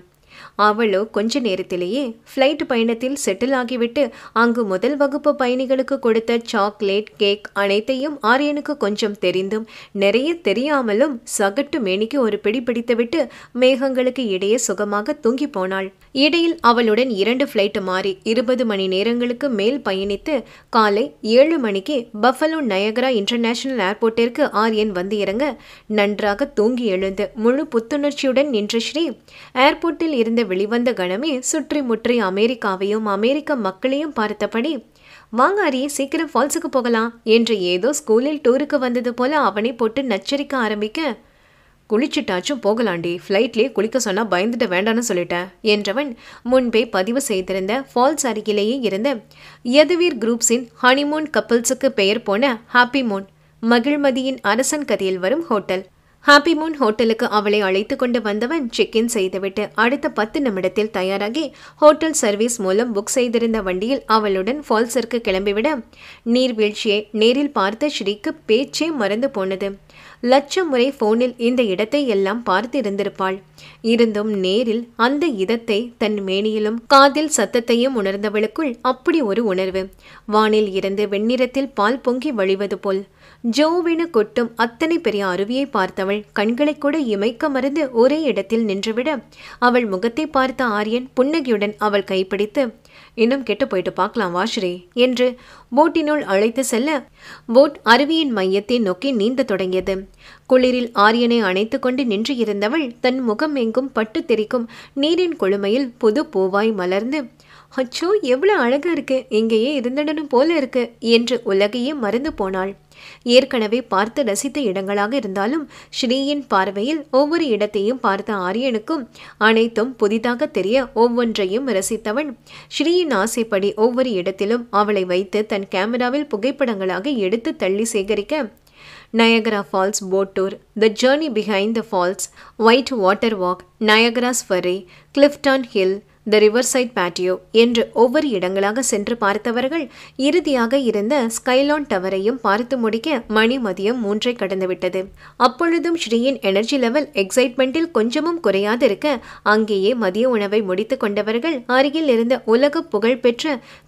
அவளோ கொஞ்ச நேரத்திலேயே ஃப்ளைட் பயணத்தில் செட்டில் ஆகிவிட்டு அங்கு முதல் வகுப்பு பயணிகளுக்கு கொடுத்த சாக்லேட் கேக் அனைத்தையும் ஆரியனுக்கு கொஞ்சம் தெரிந்தும் நிறைய தெரியாமலும் சகட்டு மேனிக்கு ஒரு பிடி பிடித்துவிட்டு மேகங்களுக்கு இடையே சுகமாக தூங்கி போனாள் இடையில் அவளுடன் இரண்டு ஃப்ளைட் மாறி இருபது மணி நேரங்களுக்கு மேல் பயணித்து காலை ஏழு மணிக்கு பஃபலோ நயகரா இன்டர்நேஷனல் ஏர்போர்ட்டிற்கு ஆரியன் வந்து இறங்க நன்றாக தூங்கி எழுந்து முழு புத்துணர்ச்சியுடன் நின்ற ஸ்ரீ ஏர்போர்ட்டில் அங்கிருந்து வெளிவந்த கணமே சுற்றி முற்றி அமெரிக்காவையும் அமெரிக்க மக்களையும் பார்த்தபடி வாங்க அரிய சீக்கிரம் ஃபால்ஸுக்கு போகலாம் என்று ஏதோ ஸ்கூலில் டூருக்கு வந்தது போல அவனை போட்டு நச்சரிக்க ஆரம்பிக்க குளிச்சுட்டாச்சும் போகலாண்டி ஃப்ளைட்லேயே குளிக்க சொன்னால் பயந்துட வேண்டான்னு சொல்லிட்டேன் என்றவன் முன்பே பதிவு செய்திருந்த ஃபால்ஸ் அருகிலேயே இருந்த யதுவீர் குரூப்ஸின் ஹனிமூன் கப்பல்ஸுக்கு பெயர் போன ஹாப்பி மூன் மகிழ்மதியின் அரசன் கதையில் வரும் ஹோட்டல் ஹாப்பி மூன் ஹோட்டலுக்கு அவளை அழைத்து கொண்டு வந்தவன் செக் இன் செய்துவிட்டு அடுத்த பத்து நிமிடத்தில் தயாராகி ஹோட்டல் சர்வீஸ் மூலம் புக் செய்திருந்த வண்டியில் அவளுடன் ஃபால்ஸிற்கு கிளம்பிவிட நீர்வீழ்ச்சியை நேரில் பார்த்த ஸ்ரீக்கு பேச்சே மறந்து போனது லட்சம் முறை போனில் இந்த இடத்தை எல்லாம் பார்த்து இருந்திருப்பாள் இருந்தும் நேரில் அந்த இதத்தை தன் மேனியிலும் காதில் சத்தத்தையும் உணர்ந்தவளுக்குள் அப்படி ஒரு உணர்வு வானில் இருந்து வெண்ணிறத்தில் பால் பொங்கி வழிவது போல் ஜோவின கொட்டும் அத்தனை பெரிய அருவியை பார்த்தவள் கண்களை கூட இமைக்க மறந்து ஒரே இடத்தில் நின்றுவிட அவள் முகத்தை பார்த்த ஆரியன் புன்னகையுடன் அவள் கைப்பிடித்து இன்னும் கெட்டு போயிட்டு பார்க்கலாம் வாஷ்ரே என்று போட்டினுள் அழைத்து செல்ல போட் அருவியின் மையத்தை நோக்கி நீந்த தொடங்கியது குளிரில் ஆரியனை அணைத்து கொண்டு நின்று இருந்தவள் தன் முகம் எங்கும் பட்டு தெரிக்கும் நீரின் கொழுமையில் புது பூவாய் மலர்ந்து அச்சோ எவ்வளோ அழகா இருக்கு இங்கேயே இருந்துடணும் போல இருக்கு என்று உலகையே மறந்து போனாள் ஏற்கனவே பார்த்து ரசித்த இடங்களாக இருந்தாலும் ஸ்ரீயின் பார்வையில் ஒவ்வொரு இடத்தையும் பார்த்த ஆரியனுக்கும் அனைத்தும் புதிதாக தெரிய ஒவ்வொன்றையும் ரசித்தவன் ஸ்ரீயின் ஆசைப்படி ஒவ்வொரு இடத்திலும் அவளை வைத்து தன் கேமராவில் புகைப்படங்களாக எடுத்து தள்ளி சேகரிக்க Niagara falls boat tour the journey behind the falls white water walk Niagara's fury Clifton hill the riverside patio என்று ஒவ்வொரு இடங்களாக சென்று பார்த்தவர்கள் இறுதியாக இருந்த ஸ்கைலான் டவரையும் பார்த்து முடிக்க மணி மதியம் மூன்றை கடந்துவிட்டது அப்பொழுதும் ஸ்ரீயின் எனர்ஜி லெவல் எக்ஸைட்மெண்டில் கொஞ்சமும் குறையாதிருக்க அங்கேயே மதிய உணவை முடித்து கொண்டவர்கள் அருகில் இருந்த உலக புகழ்பெற்ற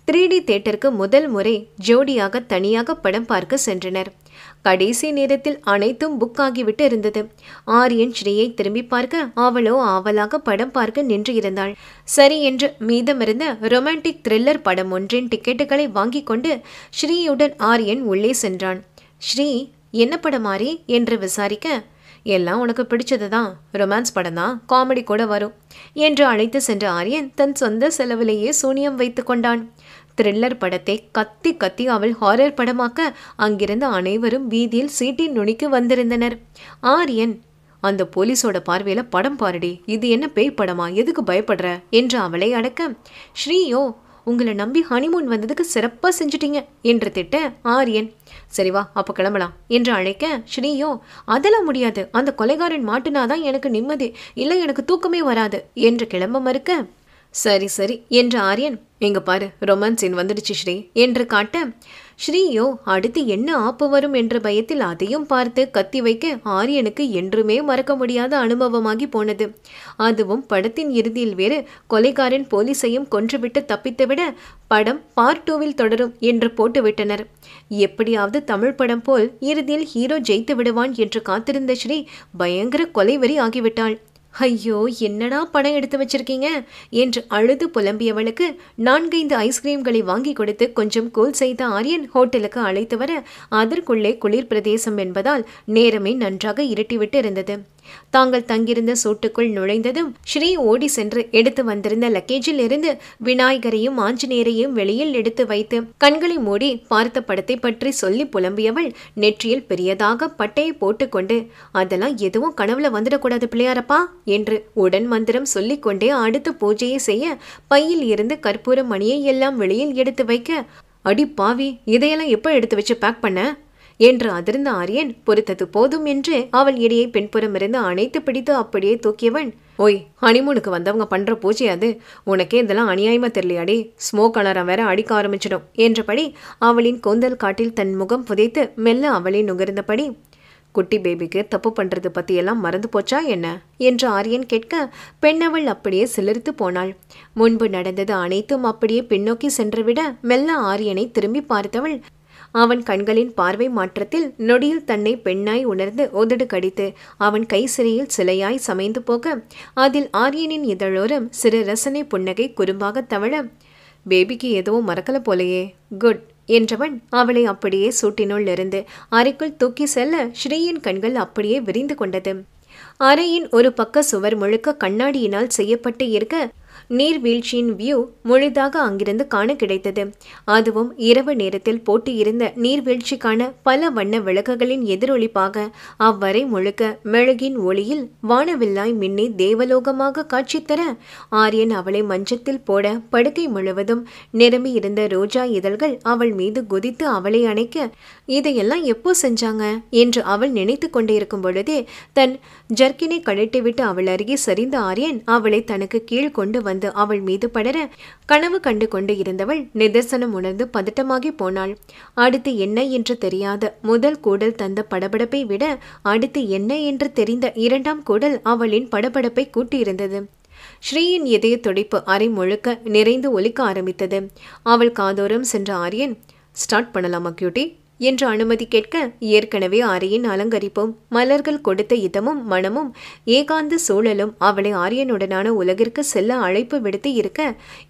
த்ரீ டி தேட்டருக்கு முதல் முறை ஜோடியாக தனியாக படம் பார்க்க சென்றனர் கடைசி நேரத்தில் அனைத்தும் புக் ஆகிவிட்டு இருந்தது ஆரியன் ஸ்ரீயை திரும்பி பார்க்க அவளோ ஆவலாக படம் பார்க்க நின்று இருந்தாள் சரி என்று மீதமிருந்த ரொமான்டிக் த்ரில்லர் படம் ஒன்றின் டிக்கெட்டுகளை வாங்கி கொண்டு ஸ்ரீயுடன் ஆரியன் உள்ளே சென்றான் ஸ்ரீ என்ன படம் ஆரி என்று விசாரிக்க எல்லாம் உனக்கு பிடிச்சது தான் ரொமான்ஸ் படம் தான் காமெடி கூட வரும் என்று அழைத்து சென்ற ஆரியன் தன் சொந்த செலவிலேயே சூனியம் வைத்து கொண்டான் த்ரில்லர் படத்தை கத்தி கத்தி அவள் ஹாரர் படமாக்க அங்கிருந்த அனைவரும் வீதியில் சீட்டின் நுனிக்கு வந்திருந்தனர் ஆரியன் அந்த போலீஸோட பார்வையில படம் பாருடி இது என்ன பேய் படமா எதுக்கு பயப்படுற என்று அவளை அடக்க ஸ்ரீயோ உங்களை நம்பி ஹனிமூன் வந்ததுக்கு சிறப்பாக செஞ்சிட்டீங்க என்று திட்ட ஆரியன் சரி வா அப்போ கிளம்பலாம் என்று அழைக்க ஸ்ரீயோ அதெல்லாம் முடியாது அந்த கொலைகாரன் மாட்டினாதான் எனக்கு நிம்மதி இல்லை எனக்கு தூக்கமே வராது என்று கிளம்ப மறுக்க சரி சரி என்று ஆரியன் இங்க பாரு ரொமான்ஸ் வந்துடுச்சு ஸ்ரீ என்று காட்ட ஸ்ரீயோ அடுத்து என்ன ஆப்பு வரும் என்ற பயத்தில் அதையும் பார்த்து கத்தி வைக்க ஆரியனுக்கு என்றுமே மறக்க முடியாத அனுபவமாகி போனது அதுவும் படத்தின் இறுதியில் வேறு கொலைகாரன் போலீஸையும் கொன்றுவிட்டு தப்பித்துவிட படம் பார்ட் டூவில் தொடரும் என்று போட்டுவிட்டனர் எப்படியாவது தமிழ் படம் போல் இறுதியில் ஹீரோ ஜெயித்து விடுவான் என்று காத்திருந்த ஸ்ரீ பயங்கர கொலைவெறி ஆகிவிட்டாள் ஐயோ என்னடா படம் எடுத்து வச்சிருக்கீங்க என்று அழுது புலம்பியவளுக்கு நான்கைந்து ஐஸ்கிரீம்களை வாங்கி கொடுத்து கொஞ்சம் கூல் செய்த ஆரியன் ஹோட்டலுக்கு அழைத்து வர அதற்குள்ளே குளிர் பிரதேசம் என்பதால் நேரமே நன்றாக இருட்டிவிட்டு இருந்தது தாங்கள் தங்கியிருந்த சோட்டுக்குள் நுழைந்ததும் ஸ்ரீ ஓடி சென்று எடுத்து வந்திருந்த லக்கேஜில் இருந்து விநாயகரையும் ஆஞ்சநேயரையும் வெளியில் எடுத்து வைத்து கண்களை மூடி பார்த்த படத்தை பற்றி சொல்லி புலம்பியவள் நெற்றியில் பெரியதாக பட்டையை போட்டுக்கொண்டு அதெல்லாம் எதுவும் கனவுல வந்துடக்கூடாது பிள்ளையாரப்பா என்று உடன் மந்திரம் சொல்லிக்கொண்டே அடுத்த பூஜையை செய்ய பையில் இருந்து கற்பூர மணியை எல்லாம் வெளியில் எடுத்து வைக்க அடி பாவி இதையெல்லாம் எப்போ எடுத்து வச்சு பேக் பண்ண என்று அதிர்ந்த ஆரியன் பொறுத்தது போதும் என்று அவள் இடையை பின்புறமிருந்து அணைத்து பிடித்து அப்படியே தூக்கியவன் ஓய் ஹனிமூனுக்கு வந்தவங்க பண்ற பூஜை அது உனக்கே இதெல்லாம் அநியாயமா தெரியலையாடி ஸ்மோக் அலாரம் வேற அடிக்க ஆரம்பிச்சிடும் என்றபடி அவளின் கொந்தல் காட்டில் தன் முகம் புதைத்து மெல்ல அவளை நுகர்ந்தபடி குட்டி பேபிக்கு தப்பு பண்றது எல்லாம் மறந்து போச்சா என்ன என்று ஆரியன் கேட்க பெண்ணவள் அப்படியே சிலிர்த்து போனாள் முன்பு நடந்தது அனைத்தும் அப்படியே பின்னோக்கி சென்றுவிட மெல்ல ஆரியனை திரும்பி பார்த்தவள் அவன் கண்களின் பார்வை மாற்றத்தில் நொடியில் தன்னை பெண்ணாய் உணர்ந்து உதடு கடித்து அவன் கை சிறையில் சிலையாய் சமைந்து போக அதில் ஆரியனின் இதழோரம் சிறு ரசனை புன்னகை குறும்பாக தவழ பேபிக்கு ஏதோ மறக்கல போலையே குட் என்றவன் அவளை அப்படியே சூட்டினுள் இருந்து அறைக்குள் தூக்கி செல்ல ஸ்ரீயின் கண்கள் அப்படியே விரிந்து கொண்டது அறையின் ஒரு பக்க சுவர் முழுக்க கண்ணாடியினால் செய்யப்பட்டு இருக்க நீர்வீழ்ச்சியின் வியூ முழுதாக அங்கிருந்து காண கிடைத்தது அதுவும் இரவு நேரத்தில் போட்டியிருந்த நீர்வீழ்ச்சிக்கான பல வண்ண விளக்குகளின் எதிரொலிப்பாக அவ்வரை முழுக்க மெழுகின் ஒளியில் வானவில்லாய் மின்னி தேவலோகமாக காட்சி தர ஆரியன் அவளை மஞ்சத்தில் போட படுக்கை முழுவதும் நிரம்பி இருந்த ரோஜா இதழ்கள் அவள் மீது குதித்து அவளை அணைக்க இதையெல்லாம் எப்போ செஞ்சாங்க என்று அவள் நினைத்து கொண்டே இருக்கும் பொழுதே தன் ஜர்க்கினை கழட்டிவிட்டு அவள் அருகே சரிந்த ஆரியன் அவளை தனக்கு கீழ் கொண்டு வந்து வந்து அவள் மீது படர கனவு கண்டு கொண்டு இருந்தவள் நிதர்சனம் உணர்ந்து பதட்டமாகி போனாள் அடுத்து என்ன என்று தெரியாத முதல் கூடல் தந்த படபடப்பை விட அடுத்து என்ன என்று தெரிந்த இரண்டாம் கூடல் அவளின் படபடப்பை கூட்டியிருந்தது ஸ்ரீயின் இதய துடிப்பு அரை முழுக்க நிறைந்து ஒலிக்க ஆரம்பித்தது அவள் காதோரம் சென்ற ஆரியன் ஸ்டார்ட் பண்ணலாமா கியூட்டி என்று அனுமதி கேட்க ஏற்கனவே ஆரியன் அலங்கரிப்பும் மலர்கள் கொடுத்த இதமும் மனமும் ஏகாந்த சூழலும் அவளை ஆரியனுடனான உலகிற்கு செல்ல அழைப்பு விடுத்து இருக்க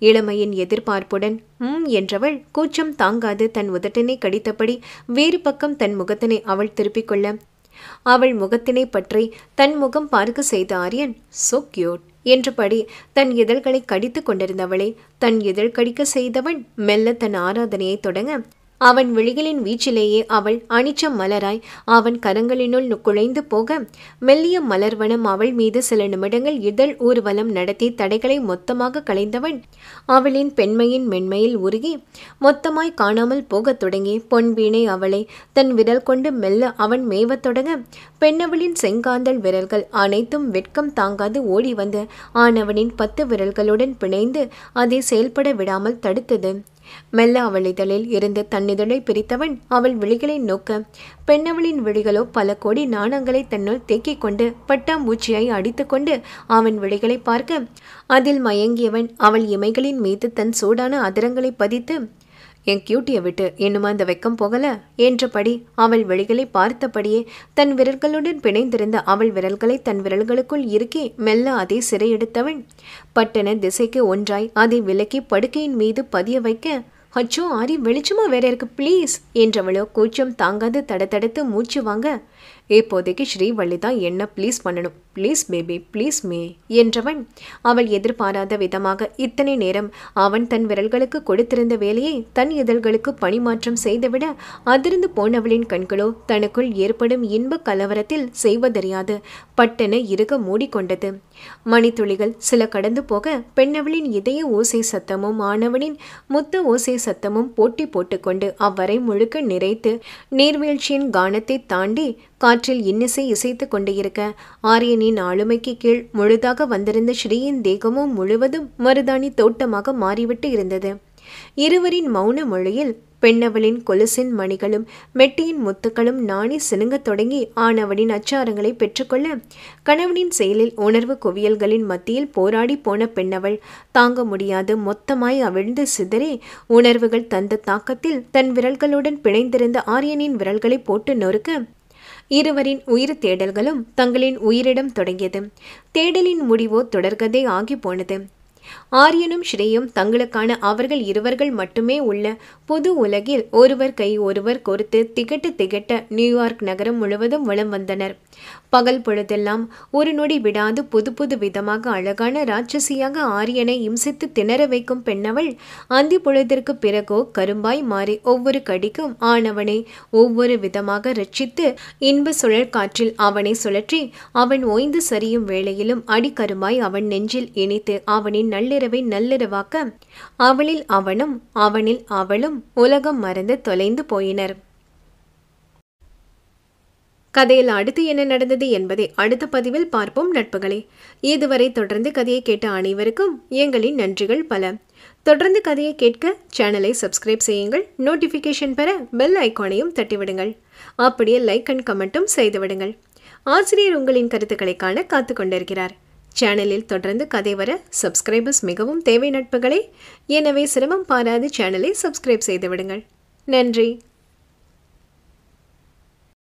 இளமையின் எதிர்பார்ப்புடன் ம் என்றவள் கூச்சம் தாங்காது தன் உதட்டினை கடித்தபடி வேறு பக்கம் தன் முகத்தினை அவள் திருப்பிக் கொள்ள அவள் முகத்தினை பற்றி தன் முகம் பார்க்க செய்த ஆரியன் சோ கியூட் என்றபடி தன் இதழ்களை கடித்து கொண்டிருந்தவளை தன் இதழ் கடிக்க செய்தவன் மெல்ல தன் ஆராதனையை தொடங்க அவன் விழிகளின் வீச்சிலேயே அவள் அணிச்சம் மலராய் அவன் கரங்களினுள் நுக்குழைந்து போக மெல்லிய மலர்வனம் அவள் மீது சில நிமிடங்கள் இதழ் ஊர்வலம் நடத்தி தடைகளை மொத்தமாக களைந்தவன் அவளின் பெண்மையின் மென்மையில் உருகி மொத்தமாய் காணாமல் போகத் தொடங்கி பொன்வீணை அவளை தன் விரல் கொண்டு மெல்ல அவன் மேவத் தொடங்க பெண்ணவளின் செங்காந்தல் விரல்கள் அனைத்தும் வெட்கம் தாங்காது ஓடி வந்து ஆனவனின் பத்து விரல்களுடன் பிணைந்து அதை செயல்பட விடாமல் தடுத்தது மெல்ல அவள் இதழில் இருந்து தன்னிதழை பிரித்தவன் அவள் விழிகளை நோக்க பெண்ணவளின் விழிகளோ பல கோடி நாணங்களை தன்னுள் தேக்கிக் கொண்டு பட்டாம்பூச்சியாய் அடித்துக்கொண்டு அவன் விழிகளை பார்க்க அதில் மயங்கியவன் அவள் இமைகளின் மீது தன் சூடான அதிரங்களை பதித்து என் கியூட்டியை விட்டு இன்னுமா இந்த வெக்கம் போகல என்றபடி அவள் விழிகளை பார்த்தபடியே தன் விரல்களுடன் பிணைந்திருந்த அவள் விரல்களை தன் விரல்களுக்குள் இறுக்கி மெல்ல அதை சிறையெடுத்தவள் பட்டண திசைக்கு ஒன்றாய் அதை விலக்கி படுக்கையின் மீது பதிய வைக்க அச்சோ ஆரி வெளிச்சமா வேற இருக்கு ப்ளீஸ் என்றவளோ கூச்சம் தாங்காது தடத்தடுத்து மூச்சு வாங்க இப்போதைக்கு ஸ்ரீவள்ளி தான் என்ன ப்ளீஸ் பண்ணணும் ப்ளீஸ் பேபி ப்ளீஸ் மே என்றவன் அவள் எதிர்பாராத விதமாக இத்தனை நேரம் அவன் தன் விரல்களுக்கு கொடுத்திருந்த வேலையை தன் இதழ்களுக்கு பணிமாற்றம் செய்துவிட அதிர்ந்து போனவளின் கண்களோ தனக்குள் ஏற்படும் இன்ப கலவரத்தில் செய்வதறியாது பட்டென இருக மூடிக்கொண்டது மணித்துளிகள் சில கடந்து போக பெண்ணவளின் இதய ஓசை சத்தமும் மாணவனின் முத்த ஓசை சத்தமும் போட்டி போட்டுக்கொண்டு அவ்வரை முழுக்க நிறைத்து நீர்வீழ்ச்சியின் கானத்தை தாண்டி காற்றில் இன்னிசை இசைத்து கொண்டிருக்க ஆரியனின் ஆளுமைக்கு கீழ் முழுதாக வந்திருந்த ஸ்ரீயின் தேகமும் முழுவதும் மருதாணி தோட்டமாக மாறிவிட்டு இருந்தது இருவரின் மௌன மொழியில் பெண்ணவளின் கொலுசின் மணிகளும் மெட்டியின் முத்துக்களும் நாணி சினுங்கத் தொடங்கி ஆணவனின் அச்சாரங்களை பெற்றுக்கொள்ள கணவனின் செயலில் உணர்வு குவியல்களின் மத்தியில் போராடி போன பெண்ணவள் தாங்க முடியாது மொத்தமாய் அவிழ்ந்து சிதறி உணர்வுகள் தந்த தாக்கத்தில் தன் விரல்களுடன் பிணைந்திருந்த ஆரியனின் விரல்களை போட்டு நொறுக்க இருவரின் உயிர் தேடல்களும் தங்களின் உயிரிடம் தொடங்கியது தேடலின் முடிவோ தொடர்கதே ஆகி போனது ஆரியனும் ஸ்ரீயும் தங்களுக்கான அவர்கள் இருவர்கள் மட்டுமே உள்ள புது உலகில் ஒருவர் கை ஒருவர் கொடுத்து திகட்டு திகட்ட நியூயார்க் நகரம் முழுவதும் வளம் வந்தனர் பகல் பொழுதெல்லாம் ஒரு நொடி விடாது புது புது விதமாக அழகான ராட்சசியாக ஆரியனை இம்சித்து திணற வைக்கும் பெண்ணவள் அந்தி பொழுதிற்கு பிறகோ கரும்பாய் மாறி ஒவ்வொரு கடிக்கும் ஆனவனை ஒவ்வொரு விதமாக ரட்சித்து இன்ப சுழற்காற்றில் அவனை சுழற்றி அவன் ஓய்ந்து சரியும் வேளையிலும் அடிக்கருமாய் அவன் நெஞ்சில் இணைத்து அவனின் நல்ல நள்ளிரவை நள்ளிரவாக்க அவளில் அவனும் அவனில் அவளும் உலகம் மறந்து தொலைந்து போயினர் கதையில் அடுத்து என்ன நடந்தது என்பதை அடுத்த பதிவில் பார்ப்போம் நட்புகளே இதுவரை தொடர்ந்து கதையை கேட்ட அனைவருக்கும் எங்களின் நன்றிகள் பல தொடர்ந்து கதையை கேட்க சேனலை சப்ஸ்கிரைப் செய்யுங்கள் நோட்டிஃபிகேஷன் பெற பெல் ஐக்கானையும் தட்டிவிடுங்கள் அப்படியே லைக் அண்ட் கமெண்ட்டும் செய்துவிடுங்கள் ஆசிரியர் உங்களின் கருத்துக்களை காண காத்து கொண்டிருக்கிறார் சேனலில் தொடர்ந்து கதை வர சப்ஸ்கிரைபர்ஸ் மிகவும் தேவை நட்புகளே எனவே சிரமம் பாராது சேனலை சப்ஸ்கிரைப் செய்து விடுங்கள் நன்றி